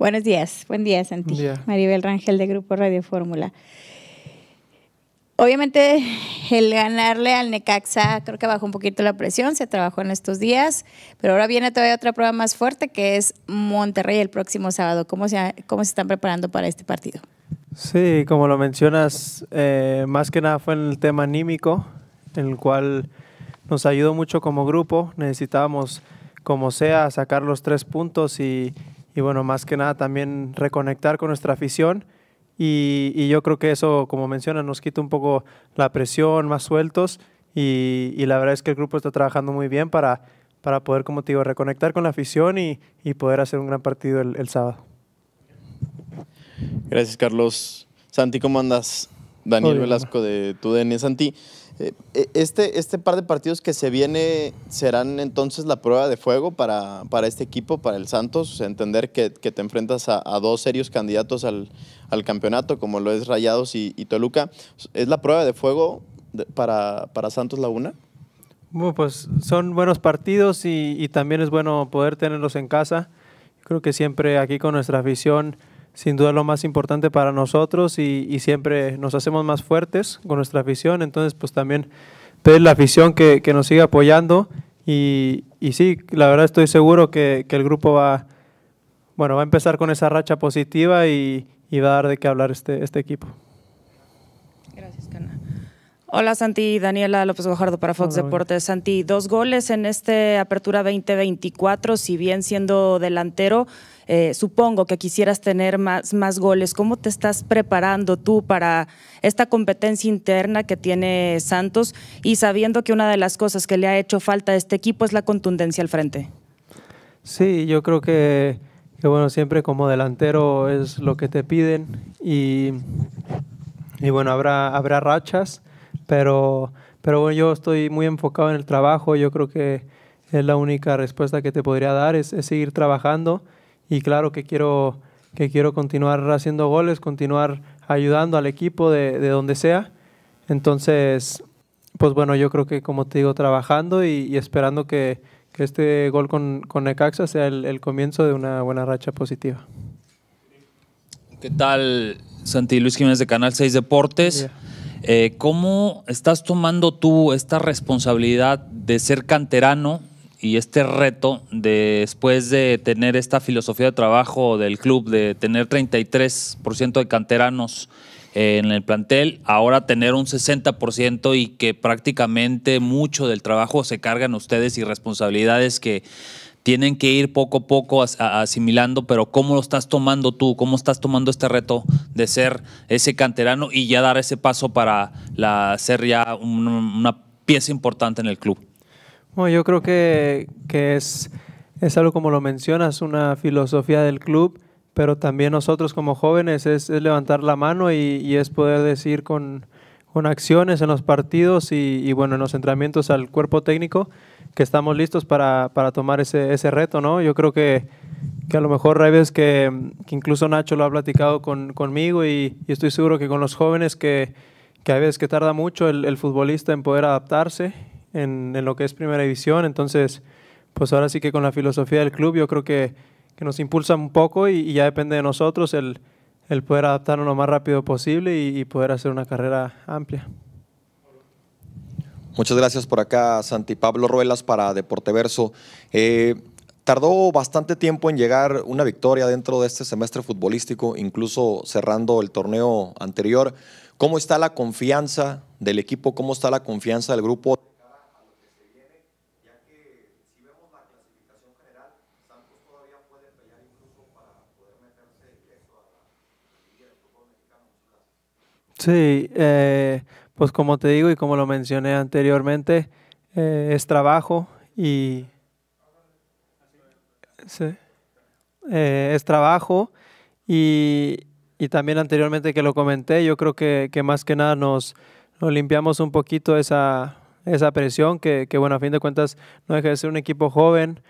Buenos días, buen día Santi. Maribel Rangel de Grupo Radio Fórmula. Obviamente el ganarle al Necaxa creo que bajó un poquito la presión, se trabajó en estos días, pero ahora viene todavía otra prueba más fuerte que es Monterrey el próximo sábado. ¿Cómo se, cómo se están preparando para este partido? Sí, como lo mencionas, eh, más que nada fue en el tema anímico, en el cual nos ayudó mucho como grupo, necesitábamos como sea sacar los tres puntos y y bueno, más que nada también reconectar con nuestra afición. Y, yo creo que eso, como mencionan, nos quita un poco la presión, más sueltos. Y, la verdad es que el grupo está trabajando muy bien para, para poder, como te digo, reconectar con la afición y, y poder hacer un gran partido el, sábado. Gracias, Carlos. Santi, ¿cómo andas? Daniel Velasco de Tu TUDN. Santi, eh, eh, este, este par de partidos que se viene serán entonces la prueba de fuego para, para este equipo, para el Santos, entender que, te enfrentas a, dos serios candidatos al, campeonato, como lo es Rayados y, Toluca. ¿Es la prueba de fuego para, Santos Laguna? Bueno, pues son buenos partidos y también es bueno poder tenerlos en casa. Creo que siempre aquí con nuestra afición sin duda lo más importante para nosotros y, y siempre nos hacemos más fuertes con nuestra afición. Entonces, pues también pedir la afición que, nos siga apoyando y, sí, la verdad estoy seguro que, el grupo va, bueno, va a empezar con esa racha positiva y, va a dar de qué hablar este, este equipo. Gracias, Cana. Hola Santi, Daniela López Gojardo para Fox Deportes. Santi, dos goles en este Apertura 2024, si bien siendo delantero, eh, supongo que quisieras tener más, más goles. ¿Cómo te estás preparando tú para esta competencia interna que tiene Santos y sabiendo que una de las cosas que le ha hecho falta a este equipo es la contundencia al frente? Sí, yo creo que, bueno, siempre como delantero es lo que te piden y, y bueno, habrá, habrá rachas pero, pero bueno, yo estoy muy enfocado en el trabajo. Yo creo que es la única respuesta que te podría dar, es, seguir trabajando. Y claro que quiero, que quiero continuar haciendo goles, continuar ayudando al equipo de, donde sea. Entonces, pues bueno, yo creo que como te digo, trabajando y, esperando que, este gol con, con Necaxa sea el, comienzo de una buena racha positiva. ¿Qué tal, Santi Luis Jiménez de Canal 6 Deportes? Eh, ¿Cómo estás tomando tú esta responsabilidad de ser canterano y este reto de, después de tener esta filosofía de trabajo del club, de tener 33% de canteranos eh, en el plantel, ahora tener un 60% y que prácticamente mucho del trabajo se cargan ustedes y responsabilidades que tienen que ir poco a poco asimilando, pero ¿cómo lo estás tomando tú? ¿Cómo estás tomando este reto de ser ese canterano y ya dar ese paso para ser ya una pieza importante en el club? Bueno, yo creo que, es, es algo como lo mencionas, una filosofía del club pero también nosotros como jóvenes es, levantar la mano y, es poder decir con, con acciones en los partidos y, bueno, en los entrenamientos al cuerpo técnico, que estamos listos para, para tomar ese, ese, reto, ¿no? Yo creo que, que a lo mejor hay veces que, incluso Nacho lo ha platicado con, conmigo y, estoy seguro que con los jóvenes que, que hay veces que tarda mucho el, futbolista en poder adaptarse en, en, lo que es primera división, entonces pues ahora sí que con la filosofía del club yo creo que, que nos impulsa un poco y, y ya depende de nosotros el el poder adaptarnos lo más rápido posible y, poder hacer una carrera amplia. Muchas gracias por acá, Santi Pablo Ruelas para Deporteverso. Verso. Eh, tardó bastante tiempo en llegar una victoria dentro de este semestre futbolístico, incluso cerrando el torneo anterior. ¿Cómo está la confianza del equipo? ¿Cómo está la confianza del grupo? Sí, eh, pues como te digo y como lo mencioné anteriormente, eh, es trabajo y... Sí, eh, es trabajo y, y, también anteriormente que lo comenté, yo creo que, que más que nada nos, nos, limpiamos un poquito esa, esa presión, que, que bueno, a fin de cuentas no deja de ser un equipo joven,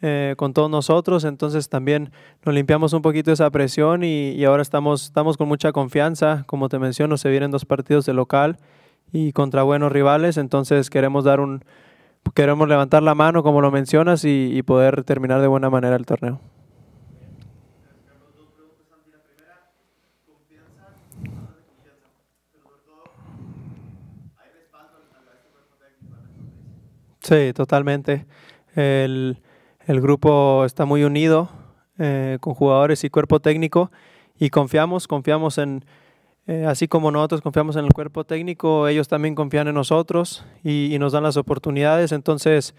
eh, con todos nosotros, entonces también nos limpiamos un poquito esa presión y, ahora estamos, estamos con mucha confianza. Como te menciono, se vienen dos partidos de local y contra buenos rivales, entonces queremos dar un, queremos levantar la mano, como lo mencionas, y, y poder terminar de buena manera el torneo. Sí, totalmente. El, el grupo está muy unido eh, con jugadores y cuerpo técnico y confiamos, confiamos en, eh, así como nosotros confiamos en el cuerpo técnico, ellos también confían en nosotros y, nos dan las oportunidades. Entonces,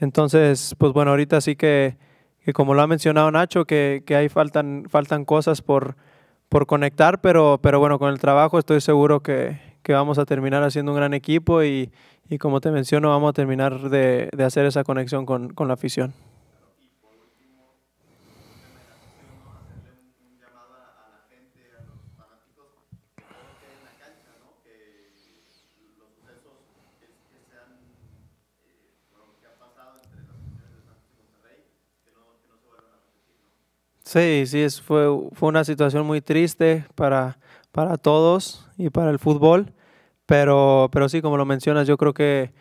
entonces, pues bueno, ahorita sí que, como lo ha mencionado Nacho, que, que ahí faltan, faltan cosas por, por conectar, pero, pero bueno, con el trabajo estoy seguro que, que vamos a terminar haciendo un gran equipo y, y como te menciono, vamos a terminar de, hacer esa conexión con la afición. Sí, sí, es, fue, fue una situación muy triste para, para todos y para el fútbol, pero, pero sí, como lo mencionas, yo creo que,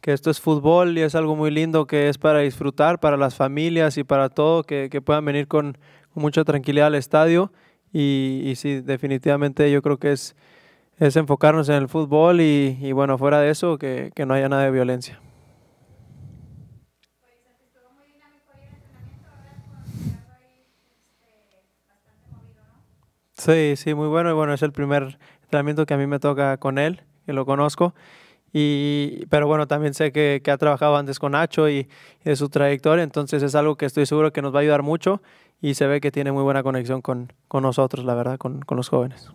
que esto es fútbol y es algo muy lindo que es para disfrutar, para las familias y para todo, que, puedan venir con, con, mucha tranquilidad al estadio. Y, y, sí, definitivamente yo creo que es, es enfocarnos en el fútbol y, y bueno, fuera de eso, que no haya nada de violencia. Sí, sí, muy bueno. Y bueno, es el primer entrenamiento que a mí me toca con él, que lo conozco. Y, pero bueno, también sé que, ha trabajado antes con Nacho y, y, de su trayectoria, entonces es algo que estoy seguro que nos va a ayudar mucho y se ve que tiene muy buena conexión con, con nosotros, la verdad, con, con los jóvenes.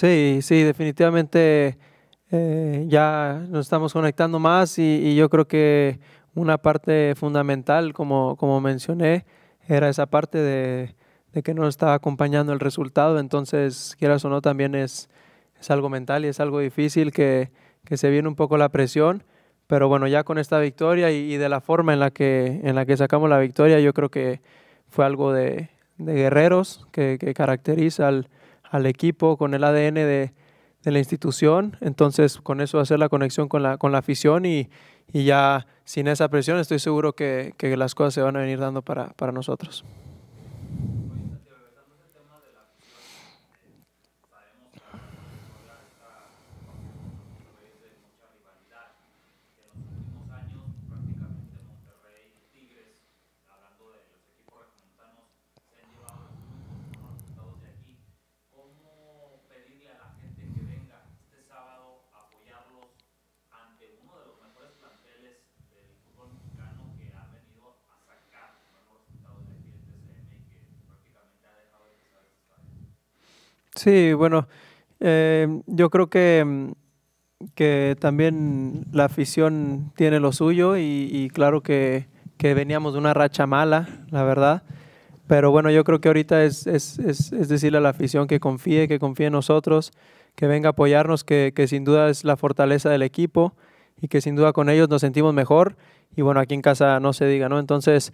Sí, sí, definitivamente eh, ya nos estamos conectando más y, yo creo que una parte fundamental, como, mencioné, era esa parte de, que no estaba acompañando el resultado. Entonces, quieras o no, también es, algo mental y es algo difícil que, se viene un poco la presión. Pero bueno, ya con esta victoria y, de la forma en la, que, en la que sacamos la victoria, yo creo que fue algo de, guerreros que, que caracteriza al al equipo, con el ADN de, la institución. Entonces, con eso hacer la conexión con la, con la afición y, y ya sin esa presión estoy seguro que, que, las cosas se van a venir dando para, para nosotros. Sí, bueno, eh, yo creo que, mm, que también la afición tiene lo suyo y, claro que, veníamos de una racha mala, la verdad. Pero bueno, yo creo que ahorita es, es, decirle a la afición que confíe, que confíe en nosotros, que venga a apoyarnos, que, sin duda es la fortaleza del equipo y que sin duda con ellos nos sentimos mejor. Y bueno, aquí en casa no se diga, ¿no? Entonces,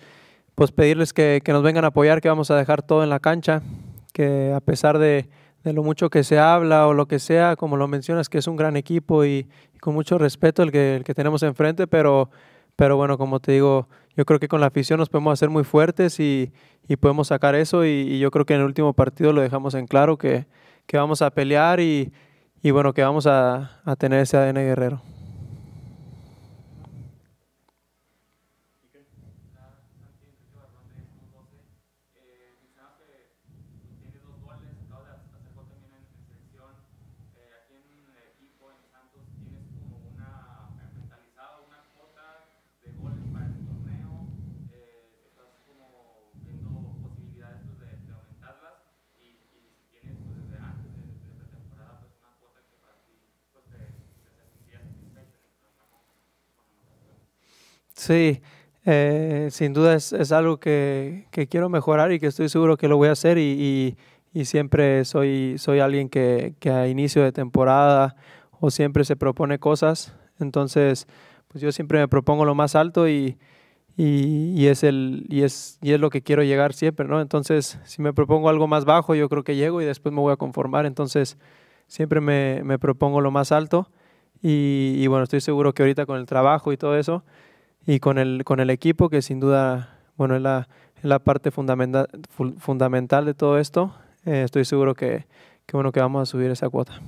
pues pedirles que nos vengan a apoyar, que vamos a dejar todo en la cancha, que a pesar de, de lo mucho que se habla o lo que sea, como lo mencionas, que es un gran equipo y, con mucho respeto el que, tenemos enfrente, pero, pero bueno, como te digo, yo creo que con la afición nos podemos hacer muy fuertes y, podemos sacar eso y, yo creo que en el último partido lo dejamos en claro que, que vamos a pelear y, bueno, que vamos a tener ese ADN guerrero. Sí, eh, sin duda es, algo que, quiero mejorar y que estoy seguro que lo voy a hacer y, y, siempre soy, soy alguien que, a inicio de temporada o siempre se propone cosas, entonces pues yo siempre me propongo lo más alto y, y, es, el, y, es, y es lo que quiero llegar siempre, ¿no? Entonces si me propongo algo más bajo yo creo que llego y después me voy a conformar, entonces siempre me, me propongo lo más alto y bueno, estoy seguro que ahorita con el trabajo y todo eso, y con el, con el equipo, que sin duda, bueno, es la, parte fundamental de todo esto. Eh, estoy seguro que, que, bueno, que vamos a subir esa cuota.